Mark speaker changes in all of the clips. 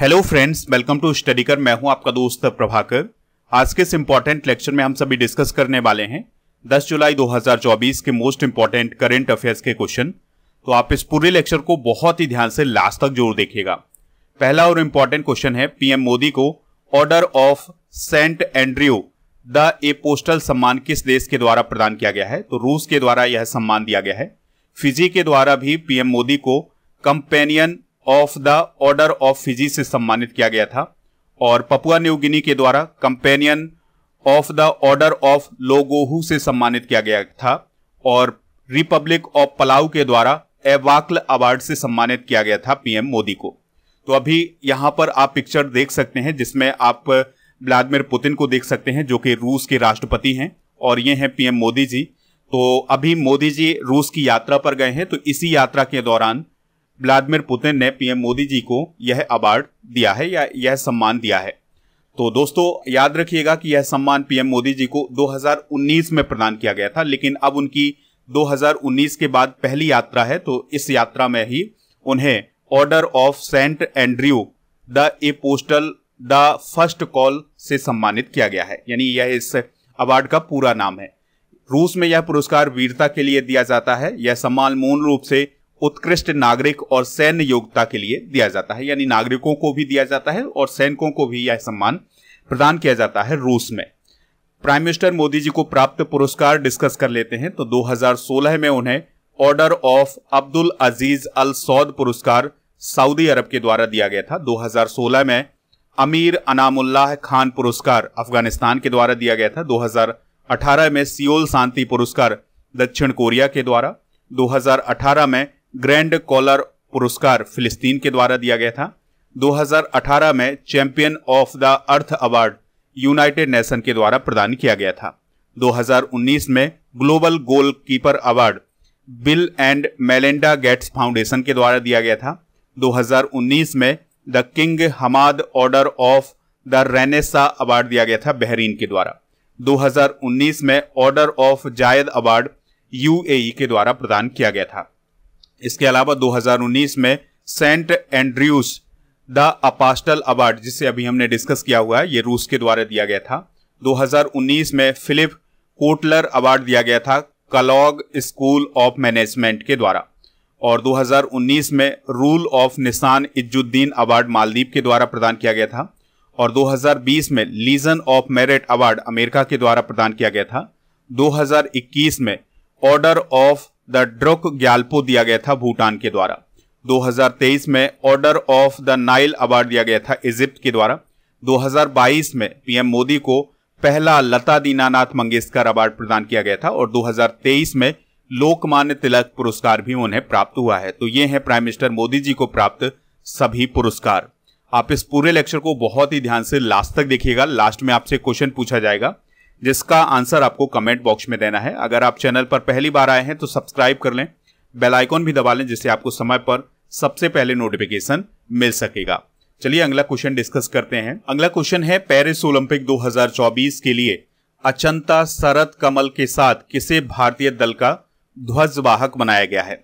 Speaker 1: hello friends welcome to study कर मैं हूं आपका दोस्त प्रभाकर आज के इस इम्पॉर्टेंट लेक्चर में हम सभी डिस्कस करने वाले हैं 10 जुलाई 2024 के मोस्ट इम्पॉर्टेंट करेंट अफेयर्स के क्वेश्चन तो आप इस पूरे लेक्चर को बहुत ही ध्यान से लास्ट तक जरूर देखिएगा पहला और इम्पॉर्टेंट क्वेश्चन है पीएम मोदी को order of Saint Andrew the Apostle सम्मान किस देश के द्वारा प्रदान किया गया है तो रूस के द्वारा यह सम्मान दिया गया है फिजी के द्वारा भी पीएम मोदी को companion of the order of Fiji से सम्मानित किया गया था और पपुआ न्यू गिनी के द्वारा companion of the order of Logohu से सम्मानित किया गया था और रिपब्लिक ऑफ पलाऊ के द्वारा एवाक्ल अवार्ड से सम्मानित किया गया था पीएम मोदी को तो अभी यहां पर आप पिक्चर देख सकते हैं जिसमें आप व्लादिमिर पुतिन को देख सकते हैं जो कि रूस के राष्ट्रपति हैं और ये हैं पीएम मोदी जी तो अभी मोदी जी रूस की यात्रा पर गए हैं तो इसी यात्रा के दौरान व्लादिमिर पुतिन ने पीएम मोदी जी को यह अवार्ड दिया है या यह सम्मान दिया है तो दोस्तों याद रखिएगा कि यह सम्मान पीएम मोदी जी को 2019 में प्रदान किया गया था लेकिन अब उनकी 2019 के बाद पहली यात्रा है तो इस यात्रा में ही उन्हें order of Saint Andrew the Apostle the first call से सम्मानित किया गया है यानी यह इस अवार्ड का पूरा नाम है रूस में यह पुरस्कार वीरता के लिए दिया जाता है यह सम्मान मूल रूप से उत्कृष्ट नागरिक और सैन्य योग्यता के लिए दिया जाता है यानी नागरिकों को भी दिया जाता है और सैनिकों को भी यह सम्मान प्रदान किया जाता है रूस में प्राइम मिनिस्टर मोदी जी को प्राप्त पुरस्कार डिस्कस कर लेते हैं तो 2016 में उन्हें order of Abdul Aziz Al Saud पुरस्कार सऊदी अरब के द्वारा दिया गया था 2016 में अमीर अनामुल्लाह खान पुरस्कार अफगानिस्तान के द्वारा दिया गया था 2018 में सियोल शांति पुरस्कार दक्षिण कोरिया के द्वारा 2018 में ग्रैंड कॉलर पुरस्कार फिलिस्तीन के द्वारा दिया गया था 2018 में champion of the Earth award United Nation के द्वारा प्रदान किया गया था 2019 में global goalkeeper award Bill and Melinda Gates Foundation के द्वारा दिया गया था 2019 में the King Hamad order of the Renaissance award दिया गया था बहरीन के द्वारा 2019 में order of Zayed award UAE के द्वारा प्रदान किया गया था इसके अलावा 2019 में Saint Andrews the Apostle award जिसे अभी हमने डिस्कस किया हुआ है ये रूस के द्वारा दिया गया था 2019 में फिलिप कोटलर अवार्ड दिया गया था कलॉग स्कूल ऑफ मैनेजमेंट के द्वारा और 2019 में रूल ऑफ निशान इज्जुद्दीन अवार्ड मालदीप के द्वारा प्रदान किया गया था और 2020 में Legion of Merit award America के द्वारा प्रदान किया गया था 2021 में order of the Druk Gyalpo दिया गया था भूटान के द्वारा 2023 में order of the Nile award दिया गया था इजिप्ट के द्वारा 2022 में पीएम मोदी को पहला लता दीनानाथ मंगेशकर अवार्ड प्रदान किया गया था और 2023 में लोकमान्य तिलक पुरस्कार भी उन्हें प्राप्त हुआ है तो ये है प्राइम मिनिस्टर मोदी जी को प्राप्त सभी पुरस्कार आप इस पूरे लेक्चर को बहुत ही ध्यान से लास्ट तक देखिएगा लास्ट में आपसे क्वेश्चन पूछा जाएगा जिसका आंसर आपको कमेंट बॉक्स में देना है अगर आप चैनल पर पहली बार आए हैं तो सब्सक्राइब कर लें बेल आइकॉन भी दबा लें जिससे आपको समय पर सबसे पहले नोटिफिकेशन मिल सकेगा चलिए अगला क्वेश्चन डिस्कस करते हैं अगला क्वेश्चन है पेरिस ओलंपिक 2024 के लिए अचंता शरद कमल के साथ किसे भारतीय दल का ध्वजवाहक बनाया गया है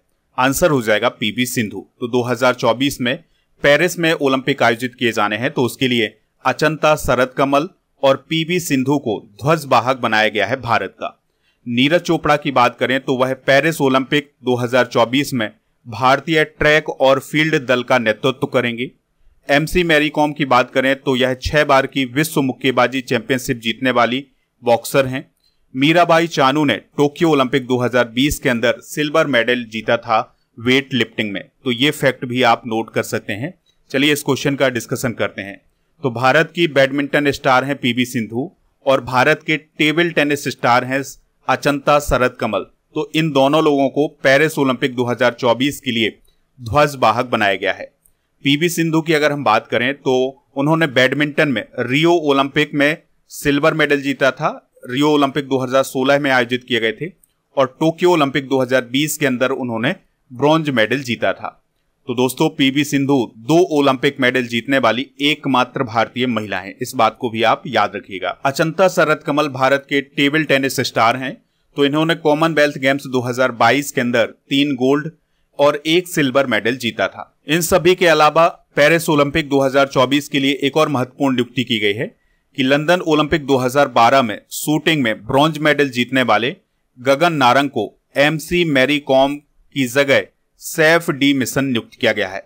Speaker 1: आंसर हो जाएगा पीवी सिंधु तो 2024 में पेरिस में ओलंपिक आयोजित किए जाने हैं तो उसके लिए अचंता शरद कमल और पीवी सिंधु को ध्वज बाहक बनाया गया है भारत का नीरज चोपड़ा की बात करें तो वह पेरिस ओलंपिक 2024 में भारतीय ट्रैक और फील्ड दल का नेतृत्व करेंगे एमसी कॉम की बात करें तो यह छह बार की विश्व मुक्केबाजी चैंपियनशिप जीतने वाली बॉक्सर हैं मीराबाई चानू ने टोक्यो ओलंपिक 2020 के अंदर सिल्वर मेडल जीता था वेट लिफ्टिंग में तो ये फैक्ट भी आप नोट कर सकते हैं चलिए इस क्वेश्चन का डिस्कशन करते हैं तो भारत की बैडमिंटन स्टार हैं पीवी सिंधु और भारत के टेबल टेनिस स्टार हैं अचंता शरद कमल तो इन दोनों लोगों को पेरिस ओलंपिक 2024 के लिए ध्वज वाहक बनाया गया है पीवी सिंधु की अगर हम बात करें तो उन्होंने बैडमिंटन में रियो ओलंपिक में सिल्वर मेडल जीता था रियो ओलंपिक 2016 में आयोजित किए गए थे और टोक्यो ओलंपिक 2020 के अंदर उन्होंने ब्रॉन्ज मेडल जीता था तो दोस्तों पीवी सिंधु दो ओलंपिक मेडल जीतने वाली एकमात्र भारतीय महिला हैं इस बात को भी आप याद रखिएगा अचंता शरद कमल भारत के टेबल टेनिस स्टार हैं तो इन्होंने कॉमनवेल्थ गेम्स 2022 के अंदर तीन गोल्ड और एक सिल्वर मेडल जीता था इन सभी के अलावा पेरिस ओलंपिक 2024 के लिए एक और महत्वपूर्ण नियुक्ति की गई है कि लंदन ओलंपिक 2012 में शूटिंग में ब्रॉन्ज मेडल जीतने वाले गगन नारंग को एमसी मैरी कॉम की जगह सैफ डी मिशन नियुक्त किया गया है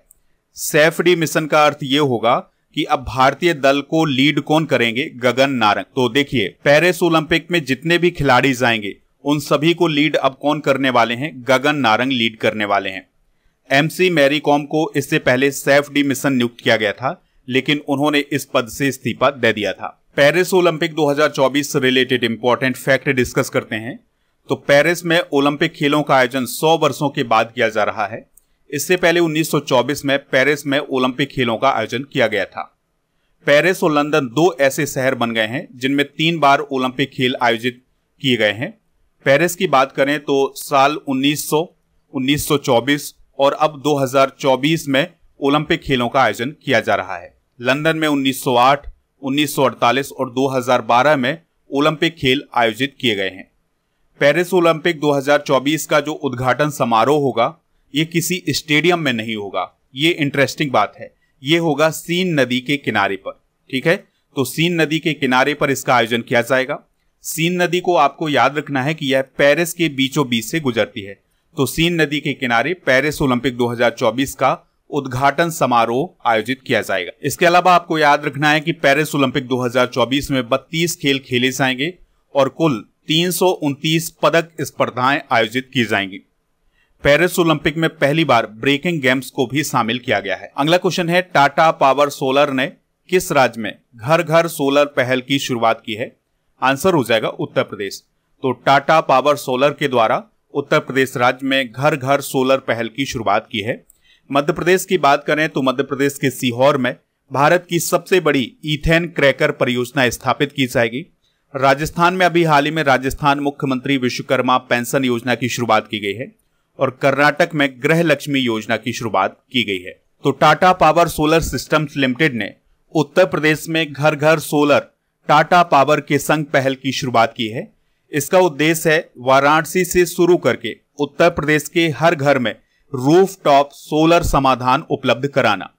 Speaker 1: सैफ डी मिशन का अर्थ ये होगा कि अब भारतीय दल को लीड कौन करेंगे गगन नारंग तो देखिए पेरिस ओलंपिक में जितने भी खिलाड़ी जाएंगे उन सभी को लीड अब कौन करने वाले हैं गगन नारंग लीड करने वाले हैं एमसी मैरी कॉम को इससे पहले सैफ डी मिशन नियुक्त किया गया था लेकिन उन्होंने इस पद से इस्तीफा दे दिया था पेरिस ओलंपिक 2024 से रिलेटेड इंपॉर्टेंट फैक्ट डिस्कस करते हैं तो पेरिस में ओलंपिक खेलों का आयोजन 100 वर्षों के बाद किया जा रहा है इससे पहले 1924 में पेरिस में ओलंपिक खेलों का आयोजन किया गया था पेरिस और लंदन दो ऐसे शहर बन गए हैं जिनमें तीन बार ओलंपिक खेल आयोजित किए गए हैं पेरिस की बात करें तो साल 1900, 1924 और अब 2024 में ओलंपिक खेलों का आयोजन किया जा रहा है लंदन में 1908, 1948 और 2012 में ओलंपिक खेल आयोजित किए गए हैं पेरिस ओलंपिक 2024 का जो उद्घाटन समारोह होगा ये किसी स्टेडियम में नहीं होगा ये इंटरेस्टिंग बात है ये होगा सीन नदी के किनारे पर ठीक है तो सीन नदी के किनारे पर इसका आयोजन किया जाएगा सीन नदी को आपको याद रखना है कि यह पेरिस के बीचों बीच से गुजरती है तो सीन नदी के किनारे पेरिस ओलंपिक 2024 का उद्घाटन समारोह आयोजित किया जाएगा इसके अलावा आपको याद रखना है कि पेरिस ओलंपिक 2024 में 32 खेल खेले जाएंगे और कुल तीन पदक स्पर्धाएं आयोजित की जाएंगी पेरिस ओलंपिक में पहली बार ब्रेकिंग गेम्स को भी शामिल किया गया है अगला क्वेश्चन है टाटा पावर सोलर ने किस राज्य में घर घर सोलर पहल की शुरुआत की है आंसर हो जाएगा उत्तर प्रदेश तो टाटा पावर सोलर के द्वारा उत्तर प्रदेश राज्य में घर घर सोलर पहल की शुरुआत की है मध्य प्रदेश की बात करें तो मध्य प्रदेश के सीहोर में भारत की सबसे बड़ी इथेन क्रैकर परियोजना स्थापित की जाएगी राजस्थान में अभी हाल ही में राजस्थान मुख्यमंत्री विश्वकर्मा पेंशन योजना की शुरुआत की गई है और कर्नाटक में गृह लक्ष्मी योजना की शुरुआत की गई है तो Tata Power Solar Systems Limited ने उत्तर प्रदेश में घर घर सोलर टाटा पावर के संग पहल की शुरुआत की है इसका उद्देश्य है वाराणसी से शुरू करके उत्तर प्रदेश के हर घर में रूफ टॉप सोलर समाधान उपलब्ध कराना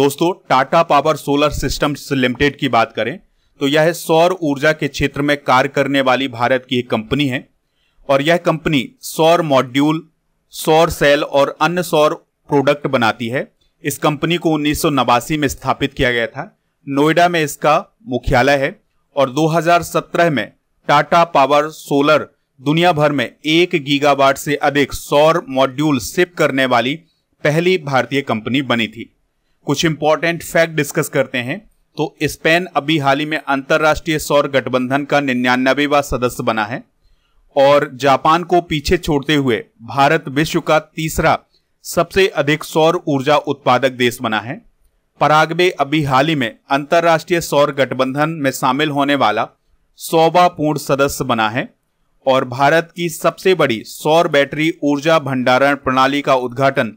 Speaker 1: दोस्तों Tata Power Solar Systems Limited की बात करें तो यह सौर ऊर्जा के क्षेत्र में कार्य करने वाली भारत की एक कंपनी है और यह कंपनी सौर मॉड्यूल सौर सेल और अन्य सौर प्रोडक्ट बनाती है इस कंपनी को उन्नीस में स्थापित किया गया था नोएडा में इसका मुख्यालय है और 2017 में टाटा पावर सोलर दुनिया भर में एक गीगावाट से अधिक सौर मॉड्यूल सिप करने वाली पहली भारतीय कंपनी बनी थी कुछ इंपॉर्टेंट फैक्ट डिस्कस करते हैं तो स्पेन अभी हाल ही में अंतर्राष्ट्रीय सौर गठबंधन का निन्यानबे सदस्य बना है और जापान को पीछे छोड़ते हुए भारत विश्व का तीसरा सबसे अधिक सौर ऊर्जा उत्पादक देश बना है परागवे अभी हाल ही में अंतर्राष्ट्रीय सौर गठबंधन में शामिल होने वाला सौवा पूर्ण सदस्य बना है और भारत की सबसे बड़ी सौर बैटरी ऊर्जा भंडारण प्रणाली का उद्घाटन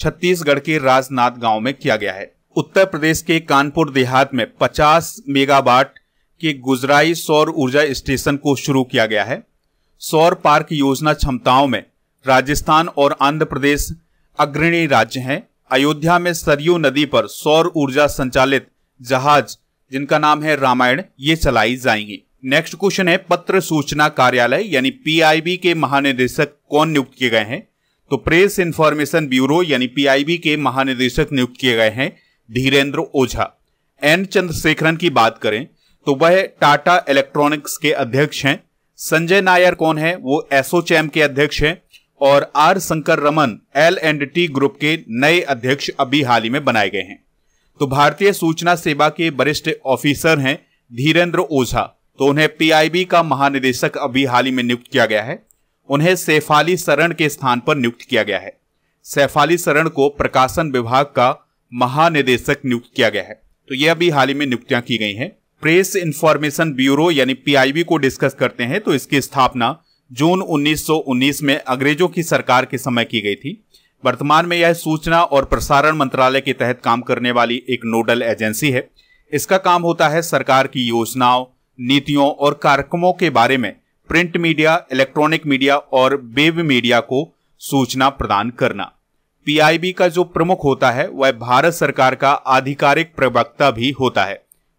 Speaker 1: छत्तीसगढ़ के राजनाथ गांव में किया गया है उत्तर प्रदेश के कानपुर देहात में 50 मेगावाट के गुजराई सौर ऊर्जा स्टेशन को शुरू किया गया है सौर पार्क योजना क्षमताओं में राजस्थान और आंध्र प्रदेश अग्रणी राज्य हैं अयोध्या में सरयू नदी पर सौर ऊर्जा संचालित जहाज जिनका नाम है रामायण ये चलाई जाएंगी नेक्स्ट क्वेश्चन है पत्र सूचना कार्यालय यानी पीआईबी के महानिदेशक कौन नियुक्त किए गए हैं तो प्रेस इंफॉर्मेशन ब्यूरो यानी पीआईबी के महानिदेशक नियुक्त किए गए हैं धीरेन्द्र ओझा एन चंद्रशेखरन की बात करें तो वह टाटा इलेक्ट्रॉनिक्स के अध्यक्ष हैं संजय नायर कौन है वो एसोचैम के अध्यक्ष हैं और R Shankar Raman L and T group के नए अध्यक्ष अभी हाल ही में बनाए गए हैं तो भारतीय सूचना सेवा के वरिष्ठ ऑफिसर हैं धीरेन्द्र ओझा तो उन्हें पीआईबी का महानिदेशक अभी हाल ही में नियुक्त किया गया है उन्हें सैफाली सरण के स्थान पर नियुक्त किया गया है सैफाली सरण को प्रकाशन विभाग का महानिदेशक नियुक्त किया गया है तो यह अभी हाल ही में नियुक्तियां की गई हैं प्रेस इंफॉर्मेशन ब्यूरो यानी पीआईबी को डिस्कस करते हैं तो इसकी स्थापना जून 1919 में अंग्रेजों की सरकार के समय की गई थी वर्तमान में यह सूचना और प्रसारण मंत्रालय के तहत काम करने वाली एक नोडल एजेंसी है इसका काम होता है सरकार की योजनाओं नीतियों और कार्यक्रमों के बारे में प्रिंट मीडिया इलेक्ट्रॉनिक मीडिया और वेब मीडिया को सूचना प्रदान करना पीआईबी का जो प्रमुख होता है वह भारत सरकार का आधिकारिक प्रवक्ता भी होता है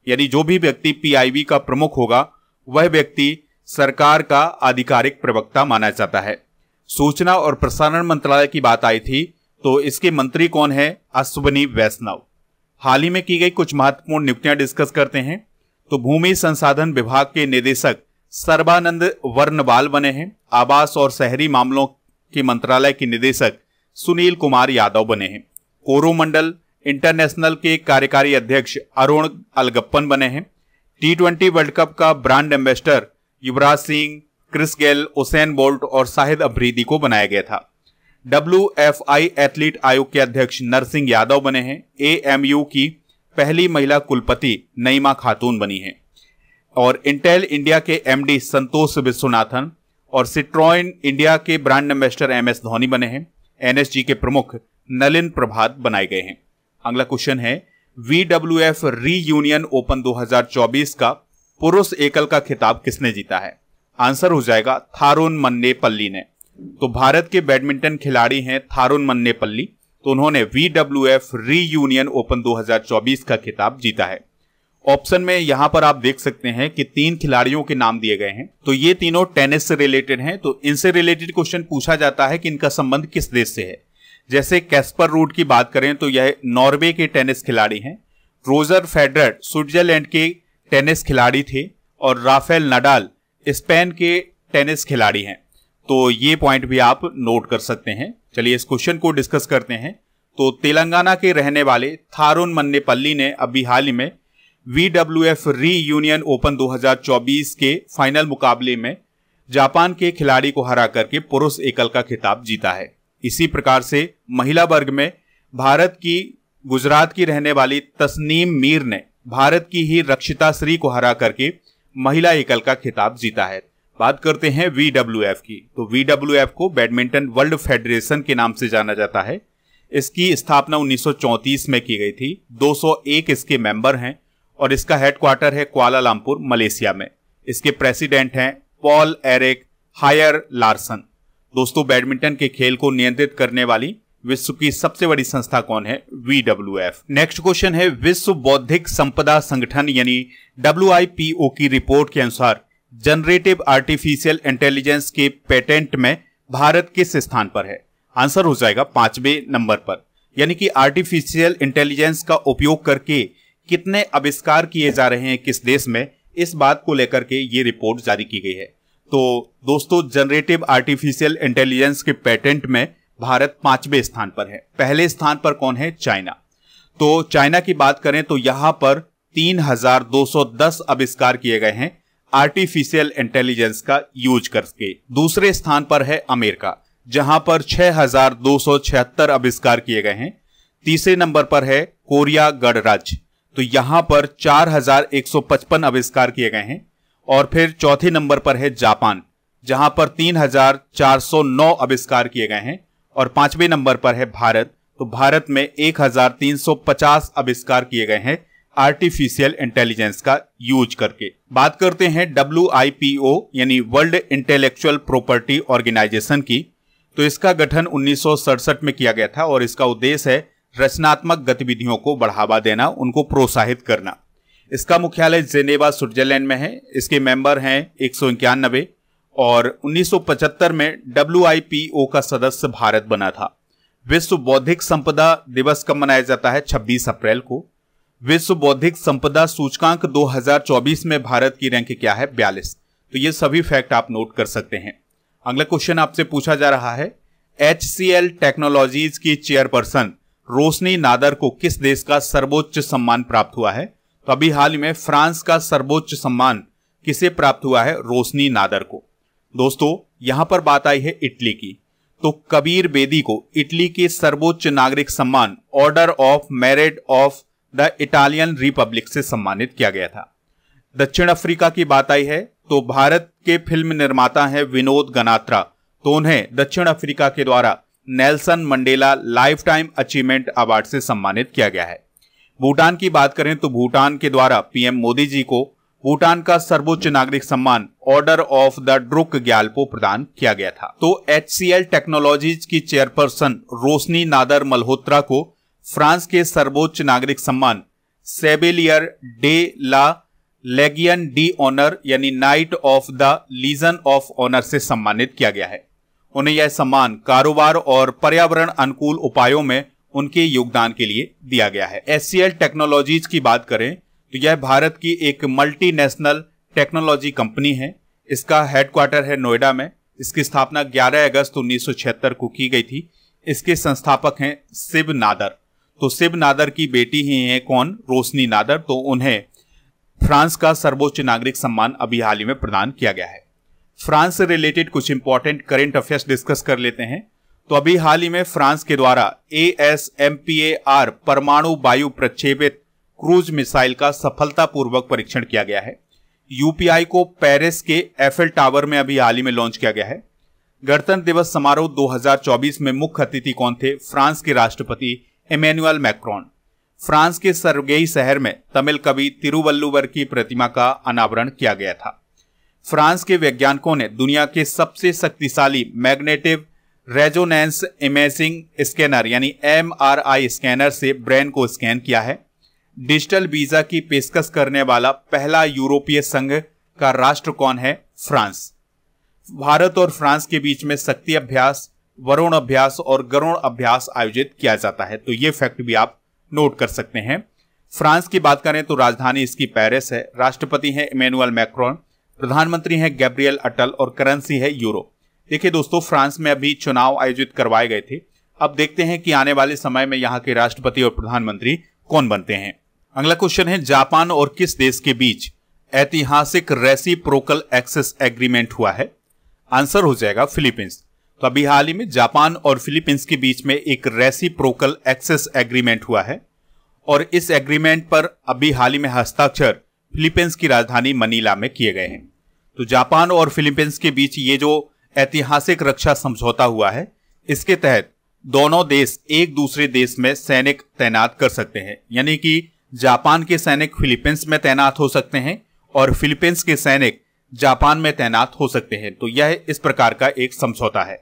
Speaker 1: यानी जो भी व्यक्ति पीआईबी का प्रमुख होगा वह व्यक्ति सरकार का आधिकारिक प्रवक्ता माना जाता है सूचना और प्रसारण मंत्रालय की बात आई थी तो इसके मंत्री कौन है अश्वनी वैष्णव हाल ही में की गई कुछ महत्वपूर्ण नियुक्तियां डिस्कस करते हैं तो भूमि संसाधन विभाग के निदेशक सर्बानंद वर्णवाल बने हैं आवास और शहरी मामलों के मंत्रालय के निदेशक सुनील कुमार यादव बने हैं कोरोमंडल इंटरनेशनल के कार्यकारी अध्यक्ष अरुण अलगप्पन बने हैं टी ट्वेंटी वर्ल्ड कप का brand ambassador Yuvraj Singh Chris Gayle Usain Bolt और शाहिद अफरीदी को बनाया गया था डब्ल्यू एफ आई एथलीट आयोग के अध्यक्ष नरसिंह यादव बने हैं ए एम यू की पहली महिला कुलपति नईमा खातून बनी है और इंटेल इंडिया के एम डी संतोष विश्वनाथन और सिट्रॉइन इंडिया के brand ambassador M S Dhoni बने हैं एनएसजी के प्रमुख नलिन प्रभात बनाए गए हैं अगला क्वेश्चन है वीडब्ल्यूएफ री यूनियन ओपन 2024 का पुरुष एकल का खिताब किसने जीता है आंसर हो जाएगा थारून मन्नेपल्ली ने तो भारत के बैडमिंटन खिलाड़ी हैं थारून मन्नेपल्ली तो उन्होंने वीडब्ल्यूएफ री यूनियन ओपन 2024 का खिताब जीता है ऑप्शन में यहाँ पर आप देख सकते हैं कि तीन खिलाड़ियों के नाम दिए गए हैं तो ये तीनों टेनिस से रिलेटेड हैं तो इनसे रिलेटेड क्वेश्चन पूछा जाता है कि इनका संबंध किस देश से है जैसे कैस्पर रूट की बात करें तो यह नॉर्वे के टेनिस खिलाड़ी हैं रोजर फेडरर स्विट्जरलैंड के टेनिस खिलाड़ी थे और राफेल नडाल स्पेन के टेनिस खिलाड़ी हैं तो ये पॉइंट भी आप नोट कर सकते हैं चलिए इस क्वेश्चन को डिस्कस करते हैं तो तेलंगाना के रहने वाले थारून मन्नेपल्ली ने अभी हाल ही में एफ री यूनियन ओपन 2024 के फाइनल मुकाबले में जापान के खिलाड़ी को हरा करके पुरुष एकल का खिताब जीता है इसी प्रकार से महिला वर्ग में भारत की गुजरात की रहने वाली तस्नीम मीर ने भारत की ही रक्षिता श्री को हरा करके महिला एकल का खिताब जीता है बात करते हैं वी की तो वी को बैडमिंटन वर्ल्ड फेडरेशन के नाम से जाना जाता है इसकी स्थापना 1934 में की गई थी 201 इसके मेंबर हैं और इसका हेडक्वार्टर है क्वालालंपुर मलेशिया में इसके प्रेसिडेंट हैं पॉल एरिक हायर लार्सन दोस्तों बैडमिंटन के खेल को नियंत्रित करने वाली विश्व की सबसे बड़ी संस्था कौन है वीडब्ल्यू नेक्स्ट क्वेश्चन है विश्व बौद्धिक संपदा संगठन यानी डब्ल्यू की रिपोर्ट के अनुसार जनरेटिव आर्टिफिशियल इंटेलिजेंस के पेटेंट में भारत किस स्थान पर है आंसर हो जाएगा पांचवे नंबर पर यानी कि आर्टिफिशियल इंटेलिजेंस का उपयोग करके कितने आविष्कार किए जा रहे हैं किस देश में इस बात को लेकर के ये रिपोर्ट जारी की गई है तो दोस्तों जनरेटिव आर्टिफिशियल इंटेलिजेंस के पेटेंट में भारत पांचवे स्थान पर है पहले स्थान पर कौन है चाइना तो चाइना की बात करें तो यहां पर 3,210 आविष्कार किए गए हैं आर्टिफिशियल इंटेलिजेंस का यूज करके दूसरे स्थान पर है अमेरिका जहां पर 6,276 आविष्कार किए गए हैं तीसरे नंबर पर है कोरिया गणराज्य तो यहां पर 4,155 आविष्कार किए गए हैं और फिर चौथे नंबर पर है जापान जहां पर 3,409 आविष्कार किए गए हैं और पांचवें नंबर पर है भारत तो भारत में 1,350 आविष्कार किए गए हैं आर्टिफिशियल इंटेलिजेंस का यूज करके बात करते हैं डब्ल्यू यानी वर्ल्ड इंटेलेक्चुअल प्रॉपर्टी ऑर्गेनाइजेशन की तो इसका गठन उन्नीस में किया गया था और इसका उद्देश्य है रचनात्मक गतिविधियों को बढ़ावा देना उनको प्रोत्साहित करना इसका मुख्यालय जेनेवा स्विट्जरलैंड में है इसके मेंबर हैं एक और 1975 में डब्ल्यू का सदस्य भारत बना था विश्व बौद्धिक संपदा दिवस कब मनाया जाता है 26 अप्रैल को विश्व बौद्धिक संपदा सूचकांक 2024 में भारत की रैंक क्या है बयालीस तो ये सभी फैक्ट आप नोट कर सकते हैं अगला क्वेश्चन आपसे पूछा जा रहा है एच सी एल टेक्नोलॉजीज की चेयरपर्सन रोशनी नादर को किस देश का सर्वोच्च सम्मान प्राप्त हुआ है तो अभी हाल ही में फ्रांस का सर्वोच्च सम्मान किसे प्राप्त हुआ है रोशनी नादर को दोस्तों यहां पर बात आई है इटली की तो कबीर बेदी को इटली के सर्वोच्च नागरिक सम्मान order of merit of the Italian republic से सम्मानित किया गया था दक्षिण अफ्रीका की बात आई है तो भारत के फिल्म निर्माता हैं विनोद गनात्रा तो उन्हें दक्षिण अफ्रीका के द्वारा Nelson Mandela lifetime achievement award से सम्मानित किया गया है भूटान की बात करें तो भूटान के द्वारा पीएम मोदी जी को भूटान का सर्वोच्च नागरिक सम्मान order of the Druk Gyalpo प्रदान किया गया था तो एच सी एल टेक्नोलॉजीज की चेयरपर्सन रोशनी नादर मल्होत्रा को फ्रांस के सर्वोच्च नागरिक सम्मान chevalier de la legion d'honneur यानी knight of the legion of honour से सम्मानित किया गया है उन्हें यह सम्मान कारोबार और पर्यावरण अनुकूल उपायों में उनके योगदान के लिए दिया गया है एस टेक्नोलॉजीज की बात करें तो यह भारत की एक मल्टीनेशनल टेक्नोलॉजी कंपनी है इसका हेडक्वार्टर है नोएडा में इसकी स्थापना 11 अगस्त उन्नीस को की गई थी इसके संस्थापक हैं शिव नादर तो शिव नादर की बेटी ही हैं कौन रोशनी नादर तो उन्हें फ्रांस का सर्वोच्च नागरिक सम्मान अभी हाल ही में प्रदान किया गया है फ्रांस से रिलेटेड कुछ इंपॉर्टेंट करेंट अफेयर्स डिस्कस कर लेते हैं तो अभी हाल ही में फ्रांस के द्वारा A S M P A R परमाणु वायु प्रक्षेपित क्रूज मिसाइल का सफलतापूर्वक परीक्षण किया गया है यूपीआई को पेरिस के एफएल टावर में अभी हाल ही में लॉन्च किया गया है गणतंत्र दिवस समारोह 2024 में मुख्य अतिथि कौन थे फ्रांस के राष्ट्रपति इमेनुअल मैक्रॉन फ्रांस के सरगेई शहर में तमिल कवि तिरुवल्लुवर की प्रतिमा का अनावरण किया गया था फ्रांस के वैज्ञानिकों ने दुनिया के सबसे शक्तिशाली मैग्नेटिव रेजोनेंस इमेजिंग स्कैनर यानी एम स्कैनर से ब्रेन को स्कैन किया है डिजिटल वीजा की पेशकश करने वाला पहला यूरोपीय संघ का राष्ट्र कौन है फ्रांस भारत और फ्रांस के बीच में शक्ति अभ्यास वरुण अभ्यास और गरुण अभ्यास आयोजित किया जाता है तो ये फैक्ट भी आप नोट कर सकते हैं फ्रांस की बात करें तो राजधानी इसकी पेरिस है राष्ट्रपति हैं इमेनुअल मैक्रोन प्रधानमंत्री हैं गैब्रियल अटल और करेंसी है यूरो देखिए दोस्तों फ्रांस में अभी चुनाव आयोजित करवाए गए थे अब देखते हैं कि आने वाले समय में यहाँ के राष्ट्रपति और प्रधानमंत्री कौन बनते हैं अगला क्वेश्चन है जापान और किस देश के बीच ऐतिहासिक रेसी प्रोकल एक्सेस एग्रीमेंट हुआ है आंसर हो जाएगा फिलीपींस तो अभी हाल ही में जापान और फिलीपींस के बीच में एक रेसी प्रोकल एक्सेस एग्रीमेंट हुआ है और इस एग्रीमेंट पर अभी हाल ही में हस्ताक्षर फिलीपींस की राजधानी मनीला में किए गए हैं तो जापान और फिलीपींस के बीच ये जो ऐतिहासिक रक्षा समझौता हुआ है इसके तहत दोनों देश एक दूसरे देश में सैनिक तैनात कर सकते हैं यानी कि जापान के सैनिक फिलीपींस में तैनात हो सकते हैं और फिलीपींस के सैनिक जापान में तैनात हो सकते हैं तो यह इस प्रकार का एक समझौता है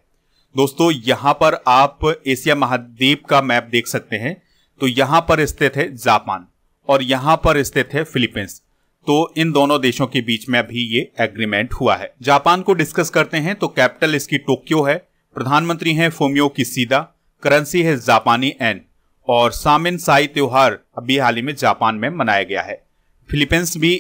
Speaker 1: दोस्तों यहां पर आप एशिया महाद्वीप का मैप देख सकते हैं तो यहां पर स्थित है जापान और यहां पर स्थित है फिलीपींस तो इन दोनों देशों के बीच में अभी ये एग्रीमेंट हुआ है जापान को डिस्कस करते हैं तो कैपिटल इसकी टोक्यो है प्रधानमंत्री हैं फोमियो सीधा करेंसी है जापानी एन और सामिन साई त्योहार अभी हाल ही में जापान में मनाया गया है फिलीपींस भी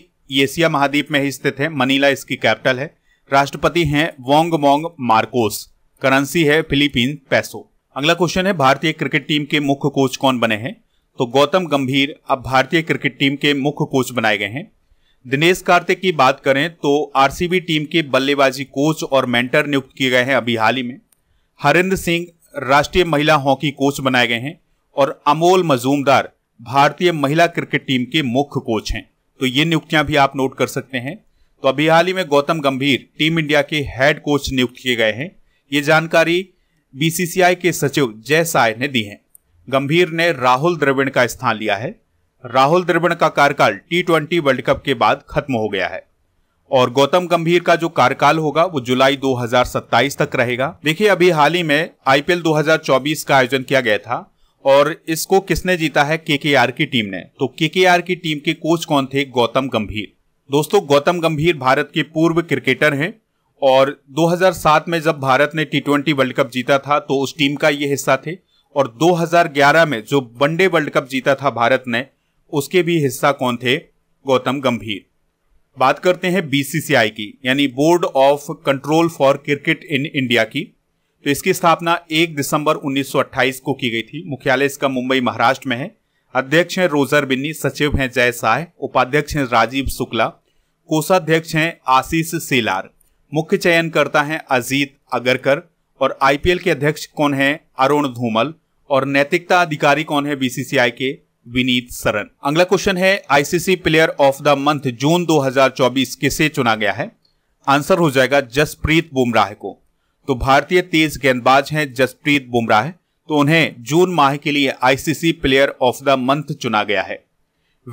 Speaker 1: एशिया महाद्वीप में ही स्थित है मनीला इसकी कैपिटल है राष्ट्रपति हैं वोंग मोंग मार्कोस करेंसी है फिलीपीन पैसो अगला क्वेश्चन है भारतीय क्रिकेट टीम के मुख्य कोच कौन बने हैं तो गौतम गंभीर अब भारतीय क्रिकेट टीम के मुख्य कोच बनाए गए हैं दिनेश कार्तिक की बात करें तो आरसीबी टीम के बल्लेबाजी कोच और मेंटर नियुक्त किए गए हैं अभी हाल ही में हरिंद्र सिंह राष्ट्रीय महिला हॉकी कोच बनाए गए हैं और अमोल मजूमदार भारतीय महिला क्रिकेट टीम के मुख्य कोच हैं तो ये नियुक्तियां भी आप नोट कर सकते हैं तो अभी हाल ही में Gautam Gambhir team India head हेड कोच नियुक्त किए गए हैं ये जानकारी बीसीसीआई के सचिव जय साय ने दी है गंभीर ने राहुल द्रविड़ का स्थान लिया है राहुल द्रविण का कार्यकाल टी ट्वेंटी वर्ल्ड कप के बाद खत्म हो गया है और गौतम गंभीर का जो कार्यकाल होगा वो जुलाई 2027 तक रहेगा देखिए अभी हाल ही में आईपीएल 2024 का आयोजन किया गया था और इसको किसने जीता है केकेआर की टीम ने तो केकेआर की टीम के कोच कौन थे गौतम गंभीर दोस्तों गौतम गंभीर भारत के पूर्व क्रिकेटर हैं और 2007 में जब भारत ने टी ट्वेंटी वर्ल्ड कप जीता था तो उस टीम का ये हिस्सा थे और 2011 में जो वनडे वर्ल्ड कप जीता था भारत ने उसके भी हिस्सा कौन थे गौतम गंभीर बात करते हैं बीसीसीआई की यानी board of control for cricket in India की तो इसकी स्थापना 1 दिसंबर 1928 को की गई थी मुख्यालय इसका मुंबई महाराष्ट्र में है अध्यक्ष हैं रोजर बिन्नी सचिव हैं जय साह उपाध्यक्ष हैं राजीव शुक्ला कोषाध्यक्ष हैं आशीष सेलार मुख्य चयनकर्ता हैं अजीत अगरकर और आईपीएल के अध्यक्ष कौन हैं अरुण धूमल और नैतिकता अधिकारी कौन है बीसीसीआई के विनीत सरन अगला क्वेश्चन है ICC player of the month June 2024 किसे चुना गया है आंसर हो जाएगा जसप्रीत बुमराह को तो भारतीय तेज गेंदबाज हैं जसप्रीत बुमराह तो उन्हें जून माह के लिए ICC player of the month चुना गया है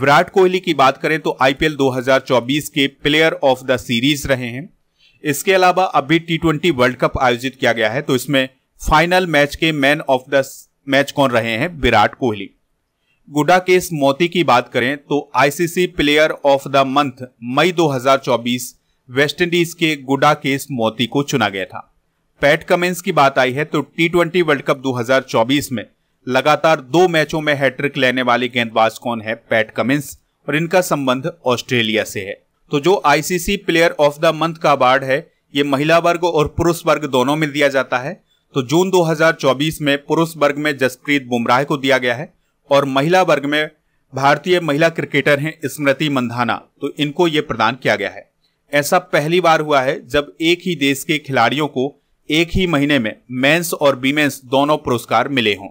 Speaker 1: विराट कोहली की बात करें तो आईपीएल 2024 के प्लेयर ऑफ द सीरीज रहे हैं इसके अलावा अभी टी ट्वेंटी वर्ल्ड कप आयोजित किया गया है तो इसमें फाइनल मैच के मैन ऑफ द मैच कौन रहे हैं विराट कोहली गुडा इस मोती की बात करें तो ICC player of the month मई 2024 वेस्टइंडीज के गुडा इस मोती को चुना गया था पैट कमेंस की बात आई है तो टी ट्वेंटी वर्ल्ड कप 2024 में लगातार दो मैचों में हैट्रिक लेने वाले गेंदबाज कौन है पैट कमिंस और इनका संबंध ऑस्ट्रेलिया से है तो जो ICC player of the month का अवार्ड है ये महिला वर्ग और पुरुष वर्ग दोनों में दिया जाता है तो जून 2024 में पुरुष वर्ग में जसप्रीत बुमराह को दिया गया है और महिला वर्ग में भारतीय महिला क्रिकेटर हैं स्मृति मंधाना तो इनको ये प्रदान किया गया है ऐसा पहली बार हुआ है जब एक ही देश के खिलाड़ियों को एक ही महीने में मेंस और वीमेंस दोनों पुरस्कार मिले हों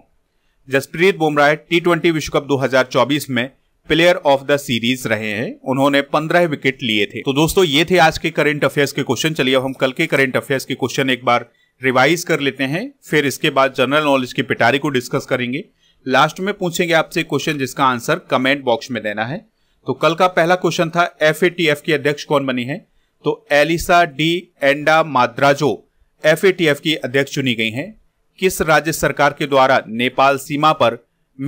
Speaker 1: जसप्रीत बुमराह टी ट्वेंटी विश्व कप 2024 में प्लेयर ऑफ द सीरीज रहे हैं उन्होंने पंद्रह विकेट लिए थे तो दोस्तों ये थे आज के करंट अफेयर्स के क्वेश्चन चलिए अब हम कल के करंट अफेयर्स के क्वेश्चन एक बार रिवाइज कर लेते हैं फिर इसके बाद जनरल नॉलेज की पिटारी को डिस्कस करेंगे लास्ट में पूछेंगे आपसे क्वेश्चन जिसका आंसर कमेंट बॉक्स में देना है तो कल का पहला क्वेश्चन था एफ ए टी एफ की अध्यक्ष कौन बनी है तो Elisa de Anda Madrazo F की अध्यक्ष चुनी गई हैं किस राज्य सरकार के द्वारा नेपाल सीमा पर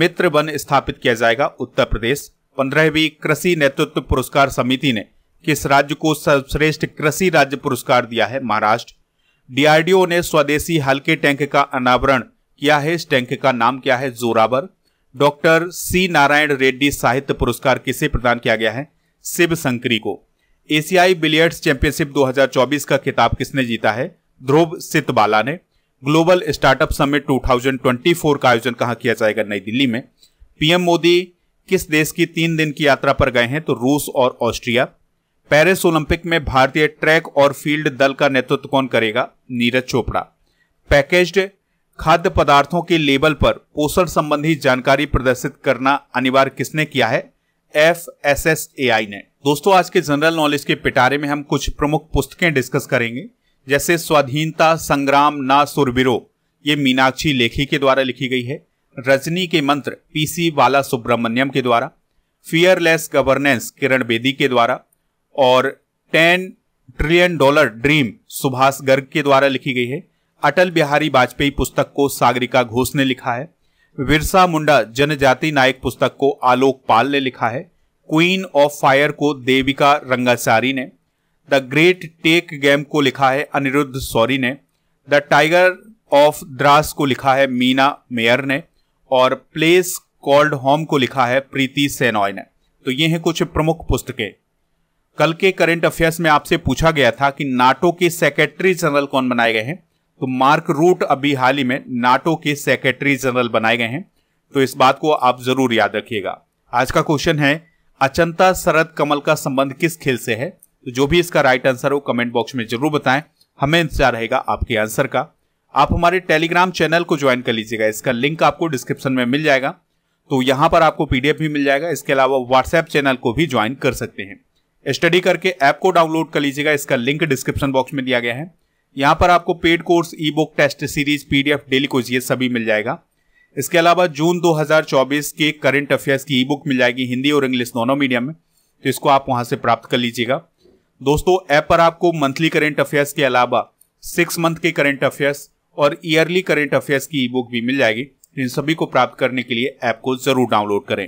Speaker 1: मित्र वन स्थापित किया जाएगा उत्तर प्रदेश पंद्रहवीं कृषि नेतृत्व पुरस्कार समिति ने किस राज्य को सर्वश्रेष्ठ कृषि राज्य पुरस्कार दिया है महाराष्ट्र डीआरडीओ ने स्वदेशी हल्के टैंक का अनावरण किया है इस टैंक का नाम क्या है जोराबर डॉक्टर सी नारायण रेड्डी साहित्य पुरस्कार किसे प्रदान किया गया है शिव संकरी को एशियाई बिलियर्ड्स चैंपियनशिप 2024 का खिताब किसने जीता है ध्रुव सितबाला ने ग्लोबल स्टार्टअप समिट 2024 का आयोजन कहाँ किया जाएगा नई दिल्ली में पीएम मोदी किस देश की तीन दिन की यात्रा पर गए हैं तो रूस और ऑस्ट्रिया पेरिस ओलंपिक में भारतीय ट्रैक और फील्ड दल का नेतृत्व कौन करेगा नीरज चोपड़ा पैकेज्ड खाद्य पदार्थों के लेबल पर पोषण संबंधी जानकारी प्रदर्शित करना अनिवार्य किसने किया है F S S A I ने दोस्तों आज के जनरल नॉलेज के पिटारे में हम कुछ प्रमुख पुस्तकें डिस्कस करेंगे जैसे स्वाधीनता संग्राम ना सुरबिरो ये मीनाक्षी लेखी के द्वारा लिखी गई है रजनी के मंत्र पीसी बाला सुब्रमण्यम के द्वारा फियरलेस गवर्नेंस किरण बेदी के द्वारा और ten trillion dollar dream Subhash Garg के द्वारा लिखी गई है अटल बिहारी वाजपेयी पुस्तक को सागरिका घोष ने लिखा है विरसा मुंडा जनजाति नायक पुस्तक को आलोक पाल ने लिखा है क्वीन ऑफ फायर को देविका रंगाचारी ने द ग्रेट टेक गेम को लिखा है अनिरुद्ध सौरी ने द टाइगर ऑफ द्रास को लिखा है मीना मेयर ने और प्लेस कॉल्ड होम को लिखा है प्रीति सेनॉय ने तो ये हैं कुछ प्रमुख पुस्तकें कल के करंट अफेयर्स में आपसे पूछा गया था कि नाटो के सेक्रेटरी जनरल कौन बनाए गए हैं तो मार्क रूट अभी हाल ही में नाटो के सेक्रेटरी जनरल बनाए गए हैं तो इस बात को आप जरूर याद रखिएगा आज का क्वेश्चन है अचंता शरद कमल का संबंध किस खेल से है तो जो भी इसका राइट आंसर हो कमेंट बॉक्स में जरूर बताएं हमें इंतजार रहेगा आपके आंसर का आप हमारे टेलीग्राम चैनल को ज्वाइन कर लीजिएगा इसका लिंक आपको डिस्क्रिप्शन में मिल जाएगा तो यहां पर आपको पीडीएफ भी मिल जाएगा इसके अलावा व्हाट्सएप चैनल को भी ज्वाइन कर सकते हैं स्टडी करके ऐप को डाउनलोड कर लीजिएगा इसका लिंक डिस्क्रिप्शन बॉक्स में दिया गया है यहाँ पर आपको paid course e book test series PDF daily course ये सभी मिल जाएगा इसके अलावा जून 2024 के करंट अफेयर्स की ई बुक मिल जाएगी हिंदी और इंग्लिश दोनों मीडियम में तो इसको आप वहां से प्राप्त कर लीजिएगा दोस्तों ऐप पर आपको मंथली करेंट अफेयर्स के अलावा सिक्स मंथ के करेंट अफेयर्स और ईयरली करेंट अफेयर्स की ई बुक भी मिल जाएगी इन सभी को प्राप्त करने के लिए ऐप को जरूर डाउनलोड करें